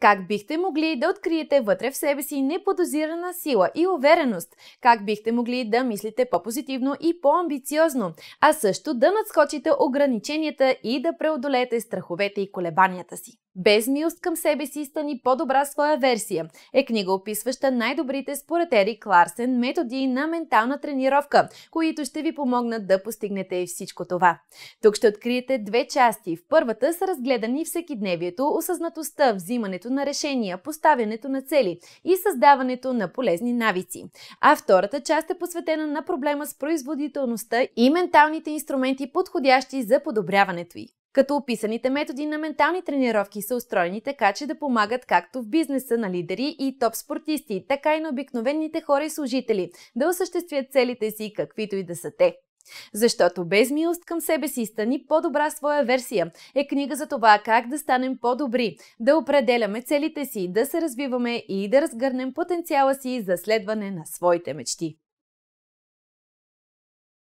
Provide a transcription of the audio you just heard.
Как бихте могли да откриете вътре в себе си неподозирана сила и увереност? Как бихте могли да мислите по-позитивно и по-амбициозно, а също да надскочите ограниченията и да преодолеете страховете и колебанията си? Без милост към себе си стани по-добра своя версия е книга описваща най-добрите според Ери Кларсен методи на ментална тренировка, които ще ви помогнат да постигнете всичко това. Тук ще откриете две части. В първата са разгледани всекидневието, осъзнатостта, взимането взимането на решения, поставянето на цели и създаването на полезни навици. А втората част е посветена на проблема с производителността и менталните инструменти, подходящи за подобряването й като описаните методи на ментални тренировки са устроени така, че да помагат както в бизнеса на лидери и топ спортисти, така и на обикновените хора и служители да осъществят целите си, каквито и да са те. Защото без милост към себе си стани по-добра своя версия е книга за това как да станем по-добри, да определяме целите си, да се развиваме и да разгърнем потенциала си за следване на своите мечти.